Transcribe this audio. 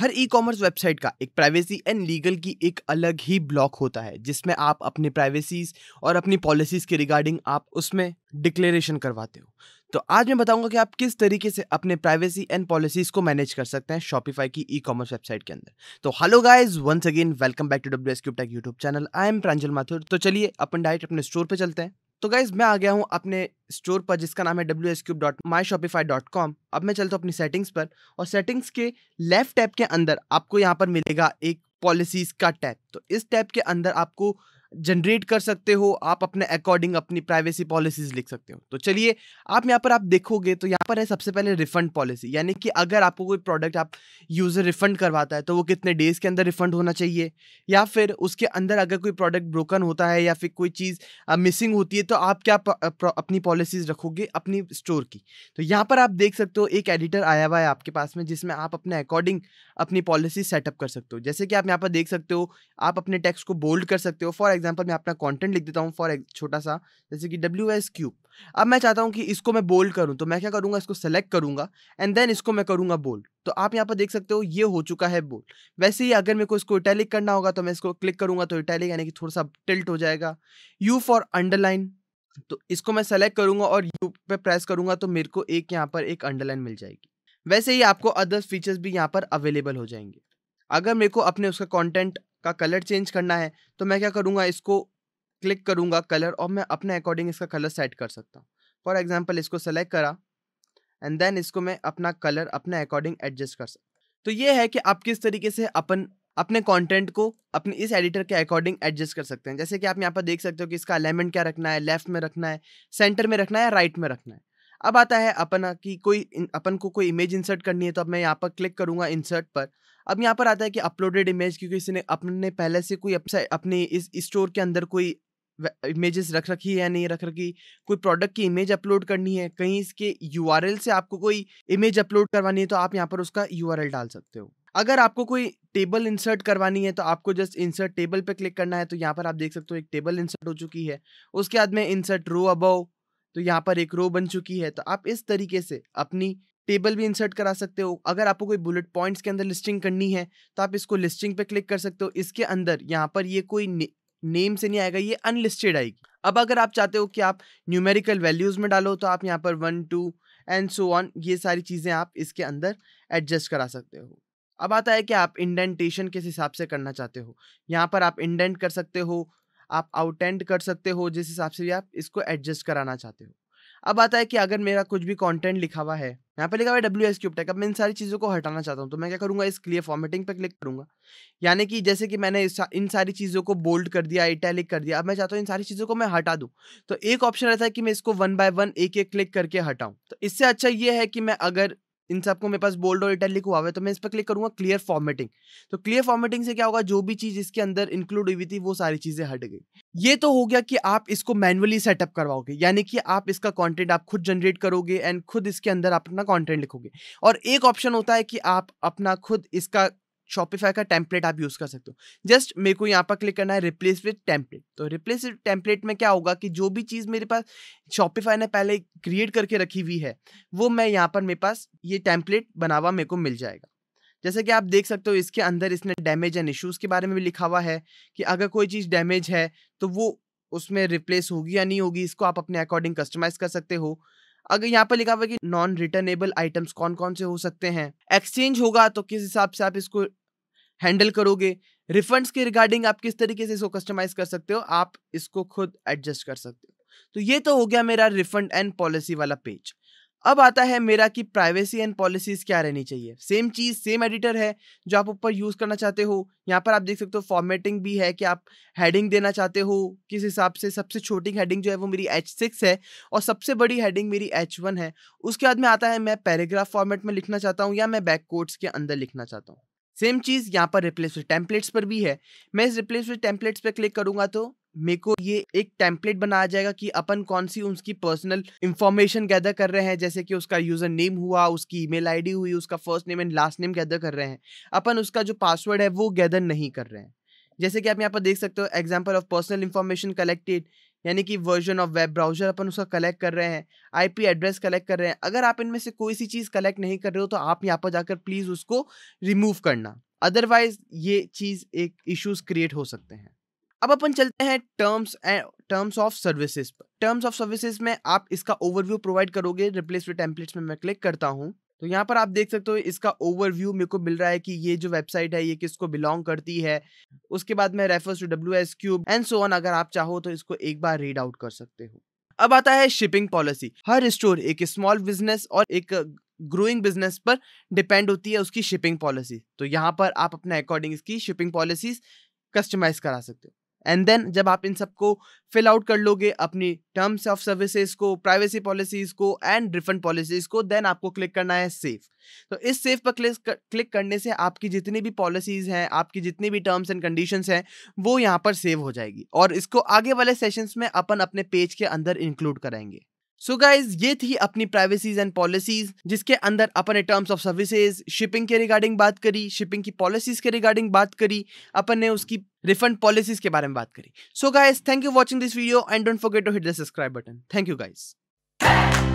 हर e commerce website का एक privacy and legal की एक अलग ही ब्लॉक होता है जिसमें आप अपने प्राइवेसीज और अपनी पॉलिसीज के रिगार्डिंग आप उसमें डिक्लेरेशन करवाते हो तो आज मैं बताऊंगा कि आप किस तरीके से अपने प्राइवेसी एंड पॉलिसीज को मैनेज कर सकते हैं शॉपिफाई की ई कॉमर्स वेबसाइट के अंदर तो hello guys once again welcome back to W S cube tech YouTube channel I am Pranjal Mathur तो चलिए अपन डायरेक्ट अपने स्टोर पर चलते हैं तो गाइज मैं आ गया हूँ अपने स्टोर पर जिसका नाम है W S cube dot my Shopify dot com अब मैं चलता हूँ अपनी सेटिंग्स पर और सेटिंग्स के लेफ्ट टैब के अंदर आपको यहाँ पर मिलेगा एक पॉलिसीज़ का टैब तो इस टैब के अंदर आपको जनरेट कर सकते हो आप अपने अकॉर्डिंग अपनी प्राइवेसी पॉलिसीज लिख सकते हो तो चलिए आप यहाँ पर आप देखोगे तो यहाँ पर है सबसे पहले रिफंड पॉलिसी यानी कि अगर आपको कोई प्रोडक्ट आप यूज़र रिफंड करवाता है तो वो कितने डेज़ के अंदर रिफंड होना चाहिए या फिर उसके अंदर अगर कोई प्रोडक्ट ब्रोकन होता है या फिर कोई चीज़ मिसिंग होती है तो आप क्या अपनी पॉलिसीज रखोगे अपनी स्टोर की तो यहाँ पर आप देख सकते हो एक एडिटर आया हुआ है आपके पास में जिसमें आप अपने अकॉर्डिंग अपनी पॉलिसी सेटअप कर सकते हो जैसे कि आप यहाँ पर देख सकते हो आप अपने टेक्स्ट को बोल्ड कर सकते हो फॉर एग्जाम्पल एग्जाम्पल मैं अपना कॉन्टेंट लिख देता हूँ फॉर एक छोटा सा जैसे कि डब्ल्यू एस क्यूब अब मैं चाहता हूँ कि इसको मैं बोल्ड करूँ तो मैं क्या करूँगा इसको सेलेक्ट करूँगा एंड देन इसको मैं करूँगा बोल्ड तो आप यहाँ पर देख सकते हो ये हो चुका है बोल्ड वैसे ही अगर मेरे को इसको इटैलिक करना होगा तो मैं इसको क्लिक करूँगा तो इटैलिक यानी कि थोड़ा सा टिल्ट हो जाएगा यू फॉर अंडरलाइन तो इसको मैं सेलेक्ट करूँगा और यू पे प्रेस करूँगा तो मेरे को एक यहाँ पर एक अंडरलाइन मिल जाएगी वैसे ही आपको अदर फीचर्स भी यहाँ पर अवेलेबल हो जाएंगे अगर मेरे को अपने उसका कंटेंट का कलर चेंज करना है तो मैं क्या करूँगा इसको क्लिक करूँगा कलर और मैं अपने अकॉर्डिंग इसका कलर सेट कर सकता हूँ फॉर एग्जाम्पल इसको सेलेक्ट करा एंड देन इसको मैं अपना कलर अपने अकॉर्डिंग एडजस्ट कर सकता तो ये है कि आप किस तरीके से अपन अपने कंटेंट को अपने इस एडिटर के अकॉर्डिंग एडजस्ट कर सकते हैं जैसे कि आप यहाँ पर देख सकते हो कि इसका अलाइनमेंट क्या रखना है लेफ्ट में रखना है सेंटर में रखना है राइट में रखना है अब आता है अपना की कोई अपन को कोई इमेज इंसर्ट करनी है तो अब मैं यहाँ पर क्लिक करूँगा इंसर्ट पर अब यहाँ पर आता है कि अपलोडेड इमेज क्योंकि इसने अपने पहले से कोई अपने इस स्टोर के अंदर कोई इमेजेस रख रखी है या नहीं रख रखी कोई प्रोडक्ट की इमेज अपलोड करनी है कहीं इसके यू से आपको कोई इमेज अपलोड करवानी है तो आप यहाँ पर उसका यू डाल सकते हो अगर आपको कोई टेबल इंसर्ट करवानी है तो आपको जस्ट इंसर्ट टेबल पे क्लिक करना है तो यहाँ पर आप देख सकते हो एक टेबल इंसर्ट हो चुकी है उसके बाद में इंसर्ट रो अबव तो यहाँ पर एक रो बन चुकी है तो आप इस तरीके से अपनी टेबल भी इंसर्ट करा सकते हो अगर आपको कोई बुलेट पॉइंट्स के अंदर लिस्टिंग करनी है तो आप इसको लिस्टिंग पे क्लिक कर सकते हो इसके अंदर यहाँ पर ये कोई ने, नेम से नहीं आएगा ये अनलिस्टेड आएगी अब अगर आप चाहते हो कि आप न्यूमेरिकल वैल्यूज़ में डालो तो आप यहाँ पर one two and so on ये सारी चीज़ें आप इसके अंदर एडजस्ट करा सकते हो अब आता है कि आप इंडेंटेशन किस हिसाब से करना चाहते हो यहाँ पर आप इंडेंट कर सकते हो आप आउटेंट कर सकते हो जिस हिसाब से भी आप इसको एडजस्ट कराना चाहते हो अब आता है कि अगर मेरा कुछ भी कंटेंट लिखा हुआ है यहाँ पे लिखा हुआ है डब्ल्यू एस क्यूब टेक अब मैं इन सारी चीज़ों को हटाना चाहता हूँ तो मैं क्या करूँगा इस क्लियर फॉर्मेटिंग पे क्लिक करूँगा यानी कि जैसे कि मैंने इन सारी चीज़ों को बोल्ड कर दिया इटैलिक कर दिया अब मैं चाहता हूँ इन सारी चीज़ों को मैं हटा दूँ तो एक ऑप्शन रहता है कि मैं इसको वन बाय वन एक एक क्लिक करके हटाऊँ तो इससे अच्छा ये है कि मैं अगर इन सबको मेरे पास बोल्ड और इटैलिक हुआ है तो मैं इस पर क्लिक करूंगा क्लियर फॉर्मेटिंग तो क्लियर फॉर्मेटिंग से क्या होगा जो भी चीज़ इसके अंदर इंक्लूड हुई थी वो सारी चीज़ें हट गई ये तो हो गया कि आप इसको मैनुअली सेटअप करवाओगे यानी कि आप इसका कंटेंट आप खुद जनरेट करोगे एंड खुद इसके अंदर आप अपना कंटेंट लिखोगे और एक ऑप्शन होता है कि आप अपना खुद इसका शॉपिफाई का टेम्पलेट आप यूज़ कर सकते हो जस्ट मेरे को यहाँ पर क्लिक करना है रिप्लेस विद टेम्पलेट तो रिप्लेस विद टेम्पलेट में क्या होगा कि जो भी चीज़ मेरे पास शॉपिफाई ने पहले क्रिएट करके रखी हुई है वो मैं यहाँ पर मेरे पास ये टेम्पलेट बना हुआ मेरे को मिल जाएगा जैसे कि आप देख सकते हो इसके अंदर इसने डैमेज एंड इशूज़ के बारे में भी लिखा हुआ है कि अगर कोई चीज़ डैमेज है तो वो उसमें रिप्लेस होगी या नहीं होगी इसको आप अपने अकॉर्डिंग कस्टमाइज कर सकते हो अगर यहाँ पर लिखा हुआ कि नॉन रिटर्नेबल आइटम्स कौन कौन से हो सकते हैं एक्सचेंज होगा तो किस हिसाब से आप इसको हैंडल करोगे रिफंड्स के रिगार्डिंग आप किस तरीके से इसको कस्टमाइज कर सकते हो आप इसको खुद एडजस्ट कर सकते हो तो ये तो हो गया मेरा रिफंड एंड पॉलिसी वाला पेज अब आता है मेरा कि प्राइवेसी एंड पॉलिसीज क्या रहनी चाहिए सेम चीज़ सेम एडिटर है जो आप ऊपर यूज़ करना चाहते हो यहाँ पर आप देख सकते हो फॉर्मेटिंग भी है कि आप हेडिंग देना चाहते हो किस हिसाब से सबसे छोटी हेडिंग जो है वो मेरी एच सिक्स है और सबसे बड़ी हेडिंग मेरी एच वन है उसके बाद में आता है मैं पैराग्राफ फॉर्मेट में लिखना चाहता हूँ या मैं बैक कोड्स के अंदर लिखना चाहता हूँ सेम चीज़ यहाँ पर रिप्लेस टेम्पलेट्स पर भी है मैं इस रिप्लेस टेम्पलेट्स पर क्लिक करूँगा तो मेरे को ये एक टेम्पलेट बनाया जाएगा कि अपन कौन सी उसकी पर्सनल इंफॉर्मेशन गैदर कर रहे हैं जैसे कि उसका यूजर नेम हुआ उसकी ईमेल आईडी हुई उसका first name and last name gather कर रहे हैं अपन उसका जो पासवर्ड है वो गैदर नहीं कर रहे हैं जैसे कि आप यहाँ पर देख सकते हो example of personal information collected यानी कि वर्जन ऑफ वेब ब्राउजर अपन उसका कलेक्ट कर रहे हैं आईपी एड्रेस कलेक्ट कर रहे हैं अगर आप इनमें से कोई सी चीज़ कलेक्ट नहीं कर रहे हो तो आप यहाँ पर जाकर प्लीज़ उसको रिमूव करना अदरवाइज ये चीज़ एक इश्यूज क्रिएट हो सकते हैं अब अपन चलते हैं terms and terms of services पर टर्म्स ऑफ सर्विसेज में आप इसका ओवरव्यू प्रोवाइड करोगे रिप्लेस विद टेम्पलेट्स में मैं क्लिक करता हूँ तो यहाँ पर आप देख सकते हो इसका ओवरव्यू मेरे को मिल रहा है कि ये जो वेबसाइट है ये किसको बिलोंग करती है उसके बाद में refers to W S cube and so on अगर आप चाहो तो इसको एक बार रीड आउट कर सकते हो अब आता है शिपिंग पॉलिसी हर स्टोर एक स्मॉल बिजनेस और एक ग्रोइंग बिजनेस पर डिपेंड होती है उसकी शिपिंग पॉलिसी तो यहाँ पर आप अपने अकॉर्डिंग इसकी शिपिंग पॉलिसीज कस्टमाइज करा सकते हो एंड देन जब आप इन सबको फिल आउट कर लोगे अपनी टर्म्स ऑफ सर्विसेज को प्राइवेसी पॉलिसीज को एंड रिफंड पॉलिसीज को देन आपको क्लिक करना है सेफ तो इस सेफ पर क्लिक करने से आपकी जितनी भी पॉलिसीज हैं आपकी जितनी भी टर्म्स एंड कंडीशन हैं वो यहाँ पर सेव हो जाएगी और इसको आगे वाले सेशंस में अपन अपने पेज के अंदर इंक्लूड कराएंगे सो so गाइज ये थी अपनी प्राइवेसीज एंड पॉलिसीज जिसके अंदर अपन टर्म्स ऑफ सर्विसेज शिपिंग के रिगार्डिंग बात करी शिपिंग की पॉलिसीज के रिगार्डिंग बात करी अपन ने उसकी रिफंड पॉलिसीज के बारे में बात करी so guys thank you watching this video and don't forget to hit the subscribe button thank you guys